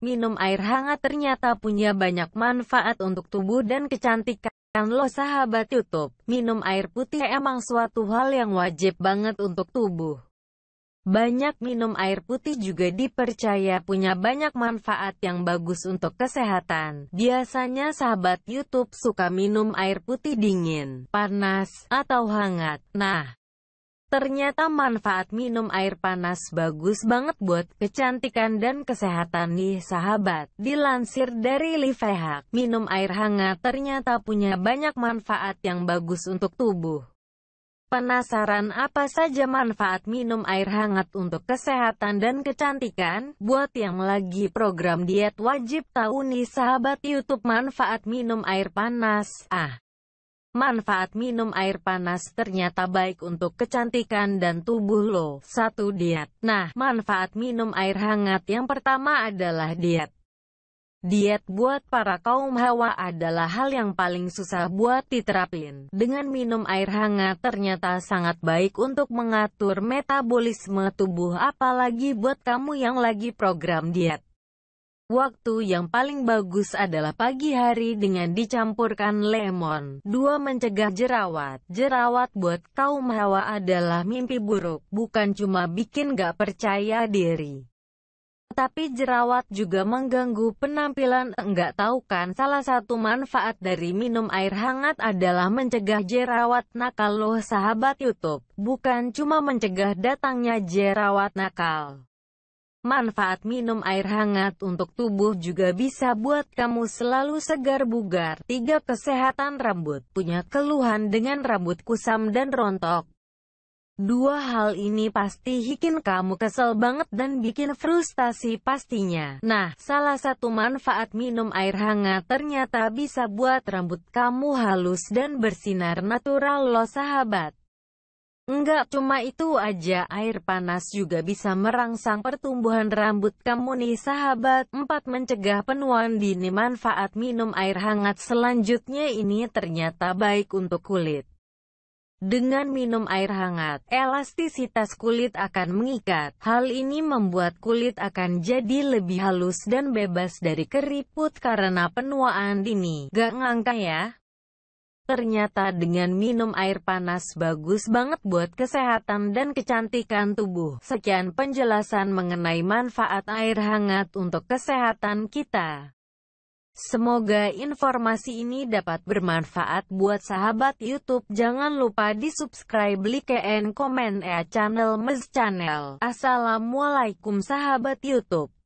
Minum air hangat ternyata punya banyak manfaat untuk tubuh dan kecantikan. Lo sahabat YouTube, minum air putih emang suatu hal yang wajib banget untuk tubuh. Banyak minum air putih juga dipercaya punya banyak manfaat yang bagus untuk kesehatan. Biasanya sahabat YouTube suka minum air putih dingin, panas, atau hangat. Nah, Ternyata manfaat minum air panas bagus banget buat kecantikan dan kesehatan nih sahabat. Dilansir dari Livehack, minum air hangat ternyata punya banyak manfaat yang bagus untuk tubuh. Penasaran apa saja manfaat minum air hangat untuk kesehatan dan kecantikan? Buat yang lagi program diet wajib tahu nih sahabat YouTube manfaat minum air panas. Ah. Manfaat minum air panas ternyata baik untuk kecantikan dan tubuh lo. Satu Diet Nah, manfaat minum air hangat yang pertama adalah diet. Diet buat para kaum hawa adalah hal yang paling susah buat diterapin. Dengan minum air hangat ternyata sangat baik untuk mengatur metabolisme tubuh apalagi buat kamu yang lagi program diet. Waktu yang paling bagus adalah pagi hari dengan dicampurkan lemon. 2. Mencegah jerawat. Jerawat buat kaum hawa adalah mimpi buruk, bukan cuma bikin gak percaya diri. Tapi jerawat juga mengganggu penampilan. Enggak tahu kan salah satu manfaat dari minum air hangat adalah mencegah jerawat nakal loh sahabat Youtube. Bukan cuma mencegah datangnya jerawat nakal. Manfaat minum air hangat untuk tubuh juga bisa buat kamu selalu segar bugar. 3. Kesehatan rambut Punya keluhan dengan rambut kusam dan rontok. Dua hal ini pasti bikin kamu kesel banget dan bikin frustasi pastinya. Nah, salah satu manfaat minum air hangat ternyata bisa buat rambut kamu halus dan bersinar natural loh sahabat. Enggak cuma itu aja, air panas juga bisa merangsang pertumbuhan rambut kamu nih sahabat. 4. Mencegah penuaan dini manfaat minum air hangat selanjutnya ini ternyata baik untuk kulit. Dengan minum air hangat, elastisitas kulit akan mengikat. Hal ini membuat kulit akan jadi lebih halus dan bebas dari keriput karena penuaan dini. Gak ngangka ya? Ternyata dengan minum air panas bagus banget buat kesehatan dan kecantikan tubuh. Sekian penjelasan mengenai manfaat air hangat untuk kesehatan kita. Semoga informasi ini dapat bermanfaat buat sahabat YouTube. Jangan lupa di subscribe, like, and comment ya channel Mes Channel. Assalamualaikum sahabat YouTube.